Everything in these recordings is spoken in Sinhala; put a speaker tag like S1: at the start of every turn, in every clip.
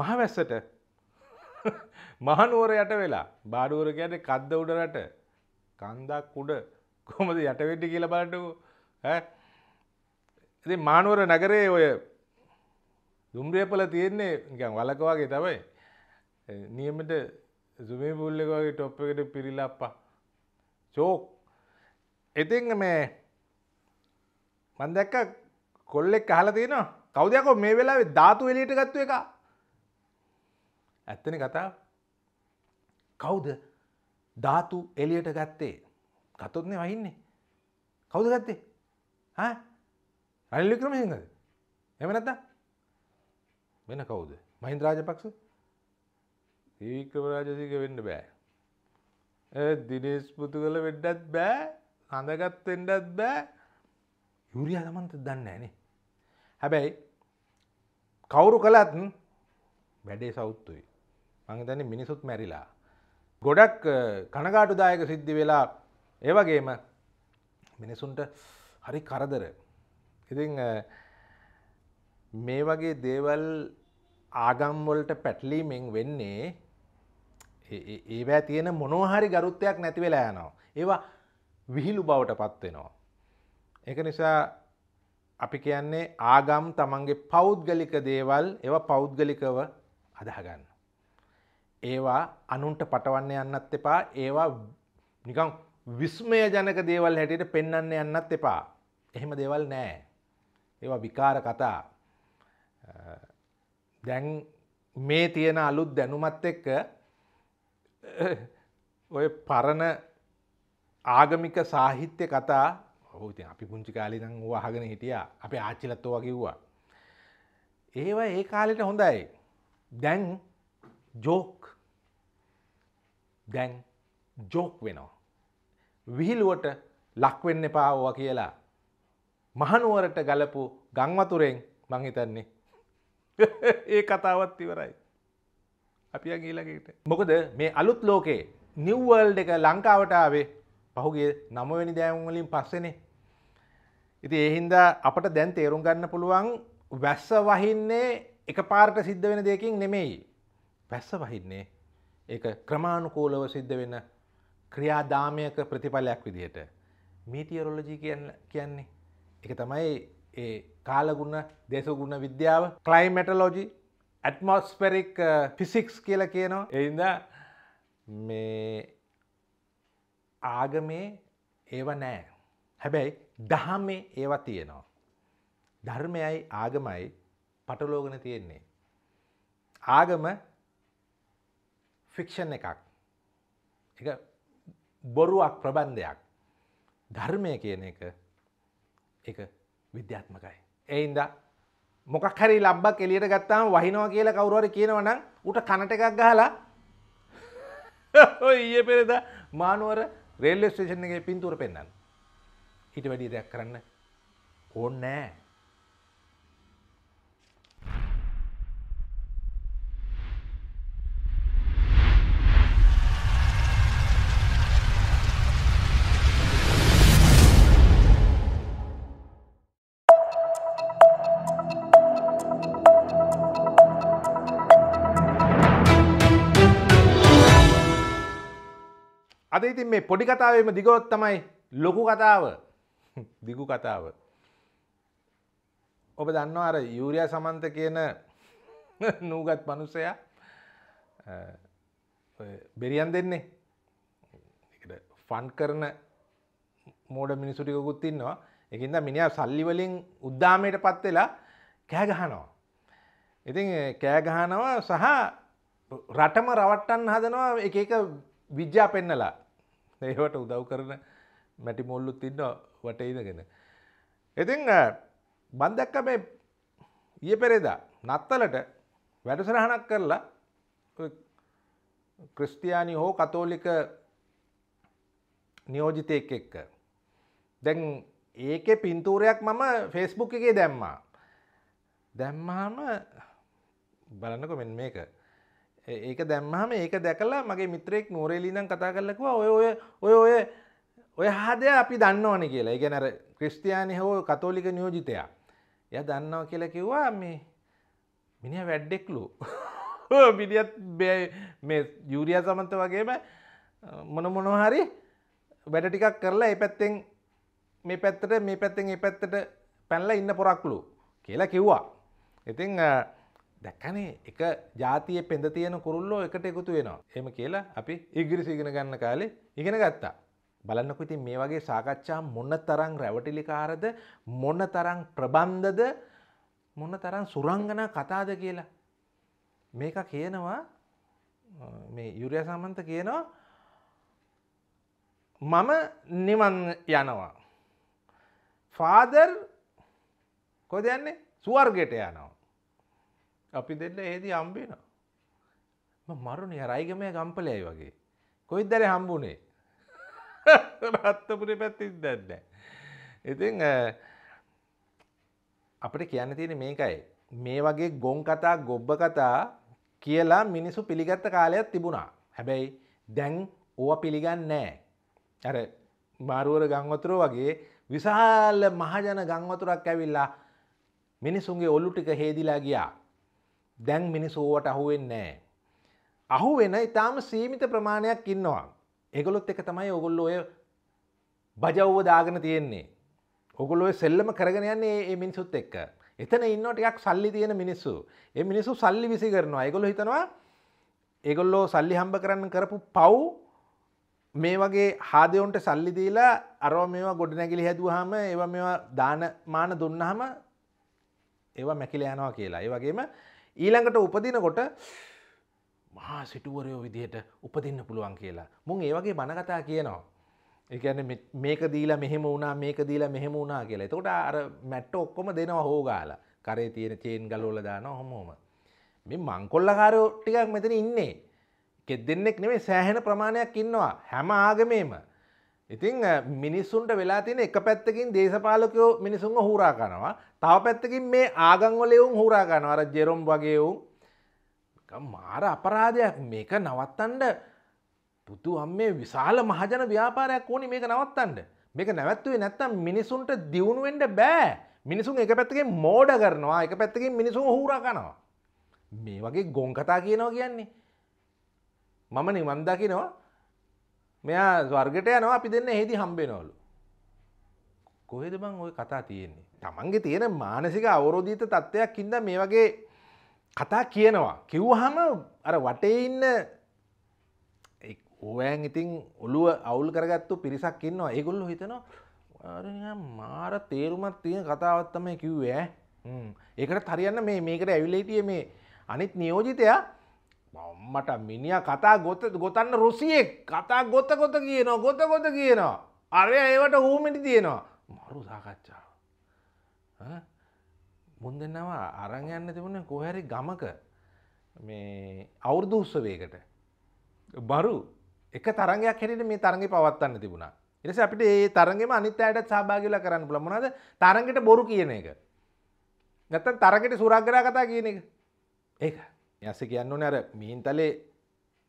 S1: මහවැස්සට මහනුවර යට වෙලා බාඩුවර කියන්නේ කද්ද උඩරට කන්දක් උඩ කොහොමද යට වෙන්නේ කියලා බලන්නකෝ ඈ ඉතින් මහනුවර නගරයේ ඔය දුම්රියපල තියෙන්නේ නිකන් වලක වගේ තමයි නියමට සුමේ පුල් එක වගේ টොප් එකට පිරිලා අප්පා චෝක් ඉතින් මේ මම දැක්ක කොල්ලෙක් අහලා තිනවා කවුද යකෝ මේ වෙලාවේ ධාතු එළියට ගත්තු එකා ඇත්තන කතා කවුද ධාතු එලියට ගත්තේ කතොත්නේ වහින්නේ කවුද ගත්තේ රනිල් වික්‍රමසිංහද එම නැත්තා වෙන කවුද මහින්ද රාජපක්ෂ ඒකම රාජසික වෙන්න බෑ දිනේස් පුතු කළ වෙඩ්ඩත් බෑ හඳගත් වෙඩත් බෑ යුරියා තමන්ත දන්න ඇනේ හැබැයි කවුරු කළත් වැඩේ සෞත්තුයි මංහිතන්නේ මිනිසුත් මැරිලා. ගොඩක් කනගාටුදායක සිද්ධි වෙලා ඒවගේම මිනිසුන්ට හරි කරදර. ඉතිං මේ වගේ දේවල් ආගම්වලට පැටලීමෙන් වෙන්නේ ඒවැ තියෙන මොනෝහරි ගරුත්තයක් නැතිවෙලා යනවා. ඒවා විහිලු බවට පත්වෙනවා. එක නිසා අපි කියන්නේ ආගම් තමන්ගේ පෞද්ගලික දේවල් ඒව පෞද්ගලිකව අදහගන්න. ඒවා අනුන්ට පටවන්න යන්නත් එපා ඒවා නිකං විස්මය ජනක දේවල් හැටියට පෙන්නන්න යන්නත් එපා එහෙම දේවල් නෑ ඒවා විකාර කතා දැන් මේ තියෙන අලුත් දැනුමත් එක්ක ඔය පරණ ආගමික සාහිත්‍ය කතා ඔහුති අපි පුංචි කාලිනං වූ අහගෙන හිටියා අප ආච්චිලත්ව වකිව්වා. ඒවා ඒ කාලෙට හොඳයි දැන් ජෝක් දැන් ජෝක් වෙනවා. විහිලුවට ලක්වෙන්න එපාවවා කියලා. මහනුවරට ගලපු ගංවතුරෙන් මංහිතන්නේ. ඒ කතාවත් ඉවරයි. අපි ගීලකට. මොකද මේ අලුත් ලෝකේ නිව්වල් එක ලංකාවටාවේ පහුගේ නමවැනි දෑවුවලින් පස්සනේ. ඉති එහින්දා අපට දැන් තේරුම් ගන්න පුළුවන් වැස්ස වහින්නේ එක පාර්ට සිද්ධ වෙන දෙකින් නෙමෙයි. වැස්ස වහින්නේ ඒක ක්‍රමාණුකූලව සිද්ධ වෙන ක්‍රියාදාමයක ප්‍රතිඵලයක් විදිහට මීටියරොලජී කියන්නේ එක තමයි ඒ කාලගුණ දේශගුණ විද්‍යාව කලයිමැටලෝජි ඇත්මොස්පෙරික් ෆිසික්ස් කියල කියනවා එයිද මේ ආගමේ ඒව නෑ හැබැයි දහමේ ඒව තියෙනවා ධර්මයයි ආගමයි පටලෝගන තියෙන්නේ ආගම ෆික්ෂන් එකක් එක බොරුවක් ප්‍රබන්ධයක් ධර්මය කියන එක එක විද්‍යාත්මකයි. එයින්ද මොකක් හරි ලබ්බක් එලියට ගත්තාම වහිනවා කියලා කවුරුවර කියනවනම් උට කනට එකක් ගහලා ඊය පෙරෙද මානුවර රේල්ලෙ ස්ටේෂන් එකේ පින්තූර පෙන්න්න. ඊට වැඩි දෙයක් කරන්න ඕන්නෑ අද ඉතින් මේ පොඩි කතාවේම දිගොත් තමයි ලොකු කතාව දිගු කතාව. ඔබ දන්නවා අර යුරයා සමන්ත කියන නූගත් මනුස්සයා බෙරියන් දෙන්නේ ෆන් කරන මෝඩ මිනිසුටිකකුත් ඉන්නවා එකන්ද මිනිා සල්ලිවලින් උද්දාමයට පත් වෙලා කෑගහනවා. ඉතින් කෑගහනවා සහ රටම රවට්ටන් හදනවා එක විද්‍යා පෙන්නලා ඒවට උදව් කරන මැටිමොල්ලුත් ඉන්න වටයිදගෙන. ඉතිං බන්දැක්ක මේ ඊය පෙරේදා නත්තලට වැඩසරහනක් කරලා ක්‍රිස්තියානි හෝ කතෝලික නියෝජිතයෙක් එක්ක. දැන් ඒක පින්තූරයක් මම ෆෙස්බුක් එකේ දැම්මා. දැම්මාම බලන්නක මෙන් මේක ඒක දැම්මහම ඒක දැකලා මගේ මිත්‍රයෙක් නෝරේලීනම් කතා කරලකවා ඔය ඔය ඔය ඔය ඔය හදය අපි දන්න ඕන කියලා ගැනර ක්‍රස්ටයානය හෝ කතෝලික නියෝජිතයා ය දන්නවා කියලා කිව්වා මේ මිනිිය වැඩ්ඩෙක්ලු බිඩියත් මේ යුරිය සමන්ත වගේම මොන මොනොහරි වැඩ ටිකක් කරලා ඒ පැත්තෙන් මේ පැත්තට මේ පැත්තෙන් ඒ පැත්තට පැල්ල ඉන්න පොරක්ලු කියලා කිව්වා ඉතිං දැක්කනේ එක ජාතිය පෙන්ද තියෙන කුරුල්ලෝ එකට එකුතු වෙනවා. එම කියලා අපි ඉගිරි සිගෙන ගන්න කාලේ ඉගෙන ගත්තා. බලන්නකු ඉතින් මේ වගේ සාකච්ඡා මොන්න තරං රැවටිලිකාරද මොන්න තරං ප්‍රබන්ධද මොන්න තරං සුරංගනා කතාද කියලා. මේක කියනවා මේ යුරයා සමන්ත කියනවා මම නිවන් යනවා. ෆාදර් කොද යන්නේ සුවර්ගයට යනවා. අපි දෙන්න ඒදී හම්බේනවා. මරුණේ රයිගමය ගම්පලයයි වගේ. කොයි දර හම්බුණේ රත්තපුරේ පැත්තිත් දැන්න. ඉතින් අපට කියන්න තියෙන මේකයි. මේ වගේ ගොන් කතා ගොබ්බ කතා කියලා මිනිසු පිළිගත්ත කාලයක් තිබුණා. හැබැයි දැන් ඕව පිළිගන්න නෑ. ඇර මාරුවර ගංවතුරෝ වගේ විශාල මහජන ගංවතුරක් ඇවිල්ලා මිනිසුන්ගේ ඔල්ලු ටික හේදිලා ගියා දැන් මිනිසෝවට අහුවෙන් නෑ. අහු වෙන ඉතාම සීමිත ප්‍රමාණයක් ඉන්නවා. එගොලොත් එක තමයි ඔගොල්ල ඔය බජව්ව දාගෙන තියෙන්නේ. ඔගොල්ලො සෙල්ලම කරගෙන යන්නේ ඒ මිනිසුත් එක්ක. එතන ඉන්නටයක් සල්ලි තියෙන මිනිස්සු. ඒ මිනිසු සල්ලි විසි කරනවා එගොලො හිතනවා එගොල්ලෝ සල්ලි හම්බ කරන්න කරපු පව් මේ වගේ හාදයොන්ට සල්ලිදීලා අරෝ මේවා ගොඩ නැගිලි හැදුවහම ඒව මෙවා දාන මාන දුන්නහම ඒවා මැකිල යනවා කියලා. ඒ වගේම ඊළඟට උපදිනකොට මහා සිටුවරයෝ විදිහට උපදින්න පුළුවන් කියලා මුන් ඒවගේ බණගතා කියනවා. එකන මේක දීලා මෙහෙම වුණා මේක දීලා මෙහෙම වුණා කියලා එතකොට අර මැට්ට ඔක්කොම දෙනවා හෝගාලා කරේ තියෙන චේන් ගලෝල දාන හොමෝම මේ මංකොල්ලකාරෝ ටිකක් මෙතන ඉන්නේ කෙත් දෙන්නෙක් නෙමේ සෑහෙන ප්‍රමාණයක් ඉන්නවා හැම ආගමේම ඉතිං මිනිස්සුන්ට වෙලා තියෙන එක පැත්තකින් දේශපාලකයෝ මිනිසුන්ව හුරා කනවා තව පැත්තකින් මේ ආගංවලයවුන් හුරා ගන අර ජෙරොම් වගේවුම් මාර අපරාධයක් මේක නවත්තන්ඩ පුතු අම් මේ විශාල මහජන ව්‍යාපාරයක් ඕනි මේක නවත්තන්ඩ මේක නැවත්වේ නැත්තම් මිනිසුන්ට දියුණුවෙන්ට බෑ මිනිසුන් එක පැත්තකින් මෝඩ කරනවා එක පැත්තකින් මිනිසුන් හුරා කනවා මේ වගේ ගොන් කතා කියනවා කියන්නේ මම නිවන් දකිනවා මෙයා ස්වර්ගට යනවා අපි දෙන්න හෙදි හම්බෙනවලු. කොහෙද බං ඔය කතා තියෙන්නේ. තමන්ගේ තියෙන මානසික අවරෝධීත තත්ත්වයක් ඉද මේ වගේ කතා කියනවා. කිව්වහම අර වටේ ඉන්න ඕෑන් ඉතින් ඔළුව අවුල් කරගත්තු පිරිසක් ඉන්නවා ඒගොල්ලු හිතනවා මාර තේරුමත් තියෙන කතාවත්තම කිව්ව ඒකට හරියන්න මේ මේකට ඇවිලේටිය මේ අනිත් නියෝජිතයා මම්මට මිනිිය කතා ගොත ගොතන්න රුසියෙක් කතා ගොත ගොත කියනවා ගොත ගොත කියනවා. අරය ඒවට හූමිටි තියෙනවා මරු සාකච්ඡාව. මුන් දෙන්නවා අරං යන්න තිබුණ කොහැරි ගමක මේ අවුරුදු උත්සවයකට. බරු එක තරගයක් හැට මේ තරගි පවත්වන්න තිබුණා. එනිස අපිට ඒ තරගෙම අනිත් අයටත් සභාගිල කරන්න පුළමනද තරගට බොරු කියන එක. නැත්තන් තරගෙට සුරක්ගරා කතා කියන එක. ඒක. ඇස කියන්න නැර මිහින්තලේ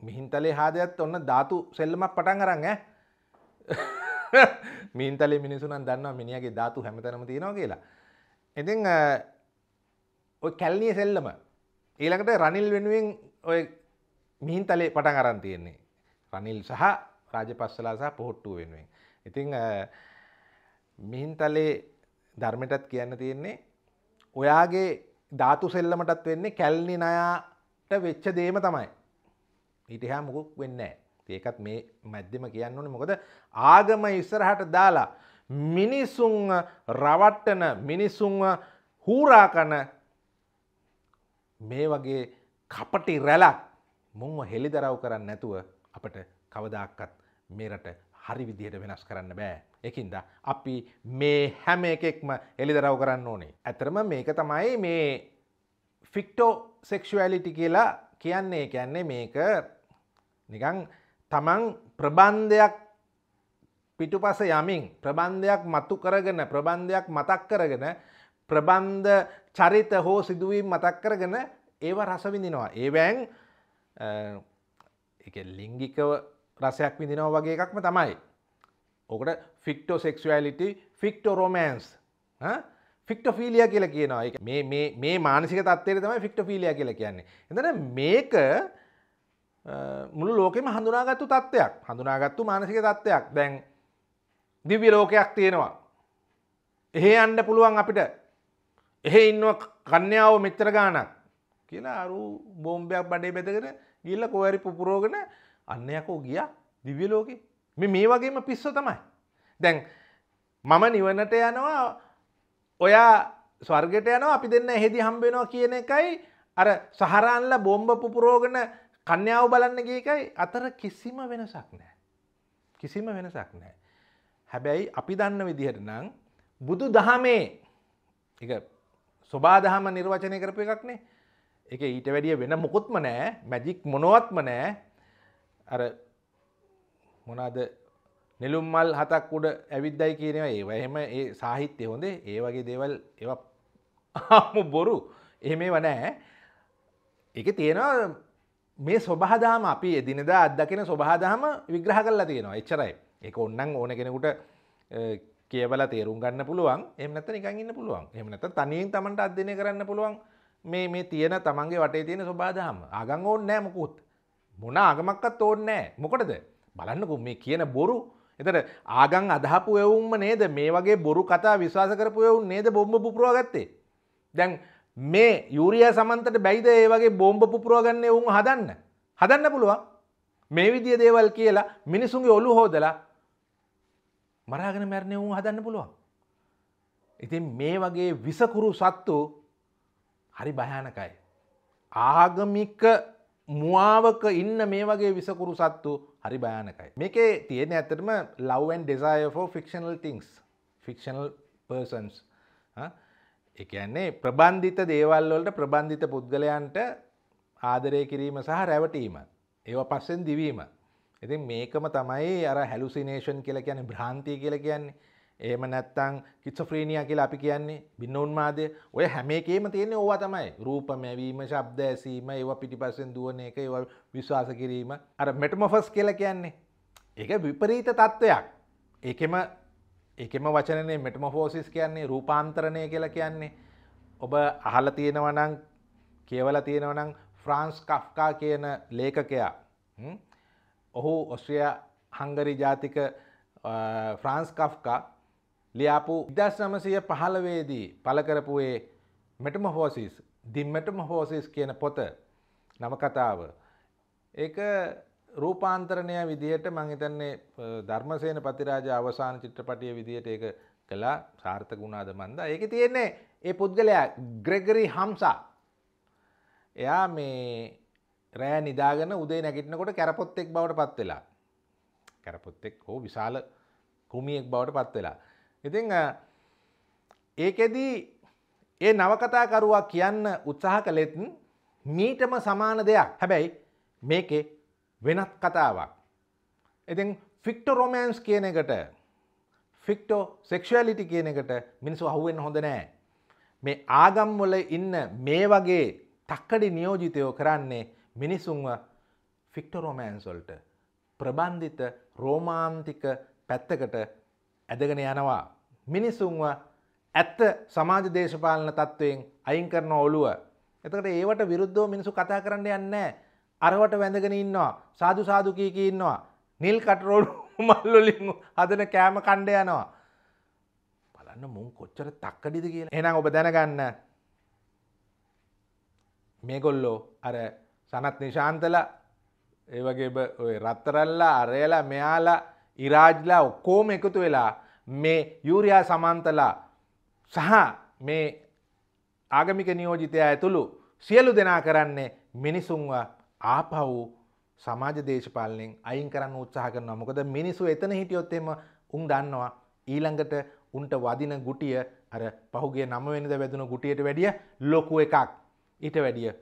S1: මිහින්තලේ හාදයක්ත් ඔන්න ධාතු සෙල්ලමක් පටන් කරන්න මීන්තලේ මිනිසුන් දන්න මිනිියගේ ධාතු හැමතනම තියෙනවා කියලා ඉතිං කැල්නිය සෙල්ලම ඊළඟට රනිල් වෙනුවෙන් ඔය මිහින්තලේ පටන් අරන් තියෙන්නේ රනිල් සහ රාජ පස්සලා සහ පොහොට්ටුව වෙනුවෙන් ඉතිං මිහින්තලේ ධර්මයටත් කියන්න තියෙන්නේ ඔයාගේ ධාතු සෙල්ලමටත් වෙන්නේ කැල්නි නයා වෙච්ච දේම තමයි. ඊටහා මුකුක් වෙන්නෑ ඒකත් මේ මැද්දෙම කියන්න ඕනේ මොකද ආගම ඉස්සරහට දාලා මිනිසුන් රවට්ටන මිනිසුන් හූරා කන මේ වගේ කපටි රැලක් මුංව හෙළිදරව් කරන්න නැතුව අපට කවදාක්කත් මේරට හරි විදිහට වෙනස් කරන්න බෑ. එකින්ද අපි මේ හැම එකෙක්ම එළිදරව් කරන්න ඕනේ. ඇතරම මේක තමයි මේ ෆික්ටෝ සෙක්ෂුවලිටි කියලා කියන්නේ කියන්නේ මේක නිකං තමන් ප්‍රබන්ධයක් පිටුපස යමින් ප්‍රබන්ධයක් මතු කරගෙන ප්‍රබන්ධයක් මතක් කරගෙන ප්‍රබන්ධ චරිත හෝ සිදුවීම් මතක් කරගෙන ඒව රසවිඳිනවා. ඒවැන් ලිංගිකව රසයක් විඳිනව වගේ එකක්ම තමයි. ඕකට ෆික්ටෝ සෙක්ස්ුවලිටි ෆික්ටෝ රෝමෑන්ස් ෆික්ටෆිලිය කියලා කියනවා මේ මානසික තත්වයට තමයි ෆික්ටෆිලිය කියලා කියන්නේ. එතන මේක මුළු ලෝකෙම හඳුනාගත්තු තත්ත්වයක් හඳුනාගත්තු මානසික තත්ත්වයක් දැන් දිව්‍ය ලෝකයක් තියෙනවා. එහෙ අන්න පුළුවන් අපිට එහෙ ඉන්න කන්‍යාව මෙච්චර ගානක් කියලා අරු බෝම්භයක් බඩේ බෙදගෙන ගිල්ල කෝවැරි පුපුරෝගෙන අන්නයකෝ ගිය දිව්‍ය ලෝකෙ මේ වගේම පිස්ස තමයි. දැන් මම නිවනට යනවා ඔයා ස්වර්ගට යනවා අපි දෙන්න එහෙදි හම්බෙනවා කියන එකයි අර සහරාන්ල බෝම්බ පුපුරෝගන කන්‍යාව බලන්න ගේකයි අතර කිසිම වෙනසක් නෑ. කිසිම වෙනසක් නෑ. හැබැයි අපි දන්න විදිහට නං බුදු දහමේ එක ස්වබාදහම නිර්වචනය කරපු එකක්නේ එක ඊට වැඩිය වෙන මොකුත්ම නෑ මැජික් මොනොවත්ම නෑ අර මොනාද නිලුම් මල් හතක් උඩ ඇවිද්දයි කියනවා ඒ එහෙම ඒ සාහිත්‍යය හොඳේ ඒ වගේ දේවල් ඒම බොරු එහෙමේ වනෑ එක තියෙනවා මේ ස්වබහදාම අපි එදිනදා අත්දකින ස්වබහදාම විග්‍රහ කරලා තියෙනවා එච්චරයි එක ඔන්නන් ඕන කෙනෙකුට කියවල තේරුම් ගන්න පුළුවන් එමනත නිකගන්න පුළුවන් එමනත තනියෙන් තමට අධ්‍යනය කරන්න පුළුවන් මේ මේ තියෙන තමන්ගේ වටේ තියෙන ස්වබාදහම අගං ඕන්න නෑ මොකුත් මොන ආගමක්කත් ඕන්න නෑ මොකටද බලන්නකු මේ කියන බොරු එතට ආගං අදහපු එවුන්ම නේද මේ වගේ බොරු කතා විශවාස කරපු එවුන් නේද බොම්බ පුපුරුව ගත්තේ දැන් මේ යුරිය සමන්තට බැයිද ඒ වගේ බෝම්භ පුපුරුවගන්න එවුන් හදන්න හදන්න පුළුවන් මේ විදිිය දේවල් කියලා මිනිසුන්ගේ ඔලු හෝදලා මරාගෙන මැරණය වුන් හදන්න පුළුවන් ඉතින් මේ වගේ විසකුරු සත්තු හරි භයානකයි ආගමික මුවාවක ඉන්න මේ වගේ විසකුරු සත්තු හරි භයානකයි. මේකේ තියෙන ඇතරම ලව්වන් ඩෙසයෝ ෆික්ෂනල් තිංස් ෆික්ෂනල් පර්සන්ස් එකන්නේ ප්‍රබන්ධිත දේවල්වලට ප්‍රබන්ධිත පුද්ගලයන්ට ආදරය කිරීම සහ රැවටීම. ඒව පස්සෙන් දිවීම. ඉතින් මේකම තමයි අර හැලුසිනේෂන් කියල කියන භ්‍රාන්තිය කියල කියන්නේ ඒම නැත්තං කිච්චෆ්‍රීනිය කියලා අපි කියන්නේ බින්න උන්මාදය ඔය හැමේකේම තියෙන්නේ ඕවා තමයි රූප මැවීම ශබ්ද ඇසීම ඒව පිටිපස්සෙන් දුවන එක ඒව විශ්වාස කිරීම අර මෙටමොෆස් කියලා කියන්නේ ඒක විපරීත තත්ත්වයක් ඒකෙම එකම වචනනේ මෙටමෆෝසිස් කියන්නේ රූපාන්තරණය කියලා කියන්නේ ඔබ අහල තියෙනවනං කියවල තියෙනවනං ෆ්‍රාන්ස් කෆ්කා කියන ලේකකයා ඔහු ඔස්ට්‍රිය හංගරි ජාතික ෆ්‍රාන්ස් කෆ්කා ලියාපු ඉදස් නමසය පහළවේදී පලකරපුයේ මෙටමහෝසිස් දිම්මටමහෝසිස් කියන පොත නවකතාව. ඒක රූපාන්තරණය විදිහට මංහිතන්නේ ධර්මසයන පතිරාජ අවසාන චිත්‍රපටිය විදිහට ඒක කලා සාර්ථක වුණාද මන්ද ඒක තියෙන්නේ ඒ පුද්ගලයා ග්‍රෙගරි හම්සා එයා මේ රෑ නිදාගෙන උදේ නැගිටනකොට කැරපොත්තෙක් බවට පත් වෙලා කැරපොත්තෙක් හෝ විශාල කුමියෙක් බවට පත් වෙලා ඉතිං ඒකෙදී ඒ නවකතාකරුවා කියන්න උත්සාහ කළෙත්න් මීටම සමාන දෙයක් හැබැයි මේකෙ වෙනත් කතාවක්. ඉතින් ෆික්ටෝ රොමෑන්ස් කියන එකට ෆික්ටෝ සෙක්ෂලිටි කියන එකට මිනිසු අහුවෙන් හොඳ නෑ. මේ ආගම්වල ඉන්න මේ වගේ තක්කඩි නියෝජිතයෝ කරන්නේ මිනිසුන්ව ෆික්ටෝ රොමෑන්සොල්ට ප්‍රබන්ධිත රෝමාන්තික පැත්තකට ඇදගෙන යනවා. මිනිස්සුන්ව ඇත්ත සමාජ දේශපාලන තත්ත්වයෙන් අයින් කරන ඔලුව. එතකට ඒවට විරුද්ධෝ මිනිසු කතා කරන්න යන්නෑ. අරවට වැඳගෙන ඉන්නවා සාදු සාදුකීකී ඉන්නවා. නිල් කටරෝඩු මල්ලොලින් හදන කෑම කණ්ඩ යනවා. බලන්න මුන් කොච්චර තක්කඩිද කියන එනම් ඔබ දැනගන්න මේගොල්ලෝ අර සනත් නිශාන්තල ඒවගේ ඔය රත්තරල්ලා අරයලා මෙයාලා ඉරාජ්ලා ඔක්කෝම එකතු වෙලා මේ යුරයා සමන්තලා සහ මේ ආගමික නියෝජිතයා ඇතුළු සියලු දෙනා කරන්නේ මිනිසුන්ව ආපවූ සමාජ දේශපාලනෙන් අයින් කරන්න උත්සාහ කරනවා මොකද මිනිසු එතන හිටියොත්තෙම උන් දන්නවා ඊළඟට උන්ට වදින ගුටිය අර පහුගේ නමවෙනිද වැදුන ගුටියට වැඩිය ලොකු එකක් ඊට වැඩිය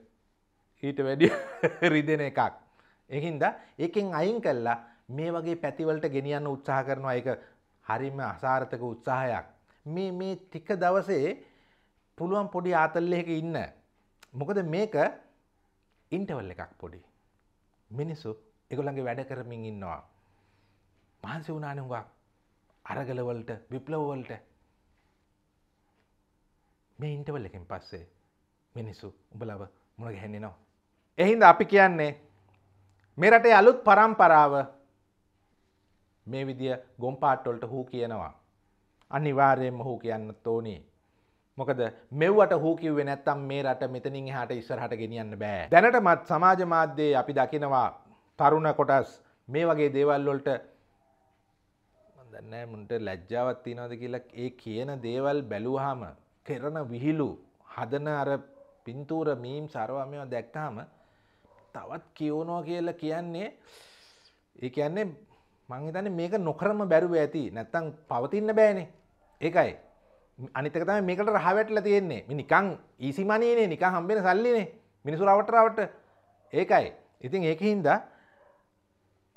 S1: ඊට වැඩිය රිදෙන එකක්. එහින්ද ඒකෙන් අයින් කල්ලා මේ වගේ පැතිවලට ගෙනියන්න උත්සාහ කරනවා එක හරිම අසාර්ථක උත්සාහයක් මේ මේ ටික දවසේ පුළුවන් පොඩි ආතල්ලයක ඉන්න මොකද මේක ඉන්ටවල් එකක් පොඩි මිනිස්සු එකළඟ වැඩ කරමින් ඉන්නවා පහන්සි වුණානුවක් අරගලවලට විප්ලවවලට මේ ඉන්ටවල් එකින් පස්සේ මිනිස්සු උඹලව මුණ ගැහෙන්නේ නවා එහින්ද අපි කියන්නේ මේ රටේ අලුත් පරම්පරාව මේ විදිය ගොම්පාට්ටොල්ට හූ කියනවා. අනිවාර්යෙන්ම හූ කියන්න තෝනේ. මොකද මෙවට හූකිව නැත්තම් මේ රට මෙතනින් හට ඉස්සරහට ගෙනියන්න බෑ. දැනටමත් සමාජ මාධ්‍යයේ අපි දකිනවා තරුණ කොටස් මේ වගේ දේවල්වොල්ට දන්න මුන්ට ලැජ්ජාවත් තිනවද කියලා ඒ කියන දේවල් බැලූහම කරන විහිලු හදන අර පින්තූර මීම් සරවාමයෝ දැක්කාම තවත් කියවනෝ කියලා කියන්නේ ඒ කියන්නේ මංහිතන මේක නොකරම බැරුව ඇති නැත්තං පවතින්න බෑනේ ඒකයි අනිතකතම මේකට රහවැටල තියෙන්නේ මිනිකං ඊසිමනයනේ e නික හම්බෙන සල්ලිනේ මිනිසු රවටරවට ඒකයි ඉතින් ඒක හින්දා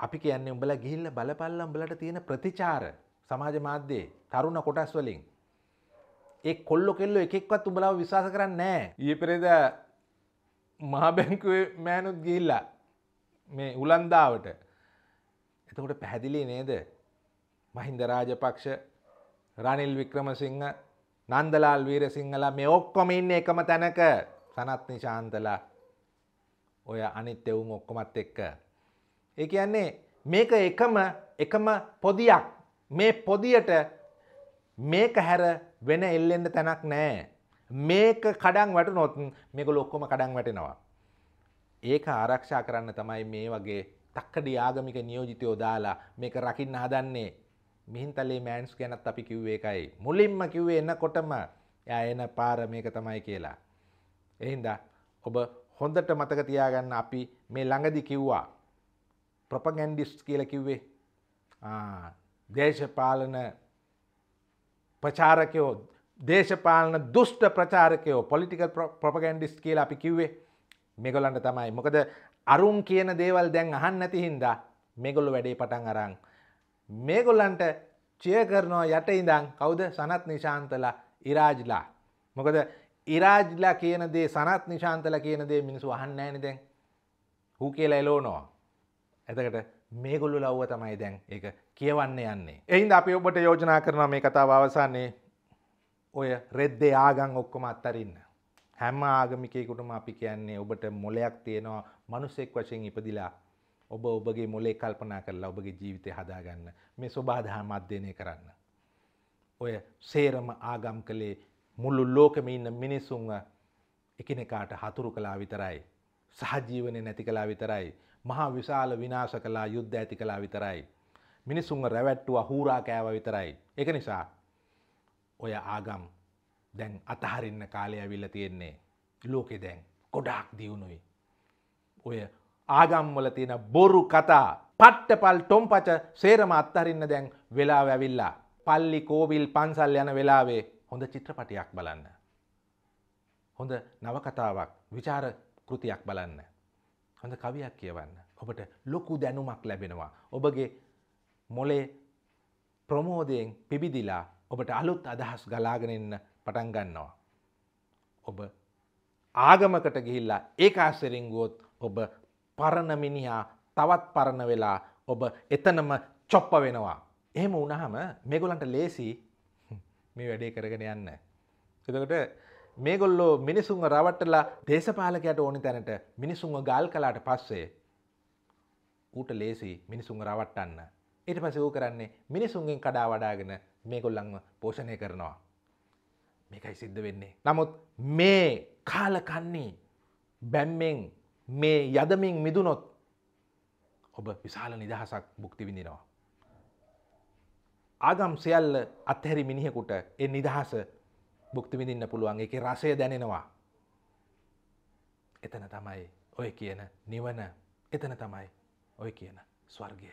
S1: අපි කියන්නේ උඹල ගිහිල්ල බලපල්ල උඹලට තියෙන ප්‍රතිචාර සමාජ මාධ්‍යයේ තරුණ කොටස් වලින් ඒ කොල්ලො කෙල්ලො එකෙක්වත් උඹලාව විශ්වාස කරන්න නෑ ඊ පෙරේද මහා බැංකුවේ මෑනුත් ගිහිල්ලා මේ උලන්දාවට එතකොට පැහැදිලි නේද මහින්ද රාජපක්ෂ රනිල් වික්‍රමසිංහ නන්දලාල් වීර සිංහලා මේ ඔක්කොම ඉන්න එකම තැනක සනත් නිශාන්තලා ඔය අනිත් එවුම් ඔක්කොමත් එක්ක. ඒ කියන්නේ මේක එකම එකම පොදියක් මේ පොදියට මේක හැර වෙන එල්ලෙන්ට තැනක් නෑ. මේක කඩන් වැටනොත් මේක ලොක්කොම කඩන් වැටෙනවා. ඒක ආරක්ෂා කරන්න තමයි මේ වගේ තක්කඩි ආගමික නියෝජිතයෝ දාලා මේක රකින්න හදන්නේ මිහින්තලේ මෑන්ස් ගැනත් අපි කිව්වේ එකයි මුලින්ම කිව්වේ එන්නකොටම එයා එන පාර මේක තමයි කියලා. එහින්දා ඔබ හොඳට මතක තියාගන්න අපි මේ ළඟදි කිව්වා ප්‍රොපගැන්ඩිස්ට් කියලා කිව්වේ දේශපාලන ප්‍රචාරකයෝ දේශපාලන දුෂ්ට ප්‍රචාරකයෝ පොලිටිකල් ප්‍රොපගැන්ඩිස්ට් කියලා අපි කිව්වේ මේගොලන්ට තමයි මොකද අරුන් කියන දේවල් දැන් අහන් නැතිහින්දා මේගොල්ලු වැඩේ පටන් අරං. මේගොල්ලන්ට චය කරනවා යට ඉඳං කවුද සනත් නිශාන්තලා ඉරාජ්ලා. මොකද ඉරාජ්ලා කියන දේ සනත් නිශාන්තල කියන දේ මිනිසු අහන්න ෑන දැන් හූ කියලා එලෝනවා. ඇතකට මේගොල්ලු ලව්ව තමයි දැන් ඒ කියවන්න යන්නේ. එයින්ද අපි ඔබට යෝජනා කරන මේ කතාව අවසන්නේ ඔය රෙද්දේ ආගං ඔක්කොම අත්තරින්න. හැම ආගමිකයකුටම අපි කියන්නේ ඔබට මොලයක් තියෙනවා මනුස්සෙක් වශයෙන් ඉපදිලා ඔබ ඔබගේ මොලේ කල්පනා කරලා ඔබගේ ජීවිතය හදාගන්න මේ ස්වබාධහම අධ්‍යයනය කරන්න. ඔය සේරම ආගම් කළේ මුල්ලු ලෝකම ඉන්න මිනිස්සුන්ව එකනෙකාට හතුරු කලා විතරයි. සහජීවනය නැති කලා විතරයි. මහා විශාල විනාශ කලා යුද්ධ ඇති කලා විතරයි. මිනිසුන්ව රැවැට්ටුව හූරා කෑව විතරයි. එක නිසා ඔය ආගම් දැන් අතහරින්න කාලය ඇවිල්ල තියෙන්නේ ලෝකෙ දැන් ගොඩාක් දියුණුයි. ඔය ආගම්වල තියෙන බොරු කතා පට්ටපල් ටොම්පච සේරම අත්තරින්න දැන් වෙලා ඇවිල්ලා පල්ලි කෝවිල් පන්සල් යන වෙලාවේ හොඳ චිත්‍රපටයක් බලන්න. හොඳ නවකතාවක් විචාර කෘතියක් බලන්න. හොඳ කවියක් කියවන්න. ඔබට ලොකු දැනුමක් ලැබෙනවා. ඔබගේ මොලේ ප්‍රමෝදයෙන් පිබිදිලා ඔබට අලුත් අදහස් ගලාගෙනන්න පටන් ගන්නවා. ඔබ ආගමකට ගිහිල්ලා ඒ ආස්සරිංගුවොත් ඔබ පරණමිනිහා තවත් පරණ වෙලා ඔබ එතනම චොප්ප වෙනවා. එහෙම උනහම මේගොලන්ට ලේසි මේ වැඩේ කරගෙන යන්න. එතකට මේගොල්ලෝ මිනිසුන්ව රවට්ටලා දේශපාලකයට ඕනි තැනට මිනිසුන්ව ගල් කලාට පස්සේ ඌට ලේසි මිනිසුන් රවට්ටන්න. ඊට පස්සේ ඌ කරන්නේ මිනිසුන්ගෙන් කඩා වඩාගෙන මේගොල්ලන්ව පෝෂණය කරනවා. මේකයි සිද්ධ වෙන්නේ. නමුත් මේ කාලකන්නේ බැම්මෙන් මේ යදමින් මිදුනොත් ඔබ විශාල නිදහසක් බුක්ති විඳිනවා. ආගම් සියල්ල අත්හැරි මිනිහෙකුට එ නිදහස බුක්ති විඳින්න පුළුවන් එක රසය දැනෙනවා. එතන තමයි ඔය කියන නිවන එතන තමයි ඔය කියන ස්වර්ගය.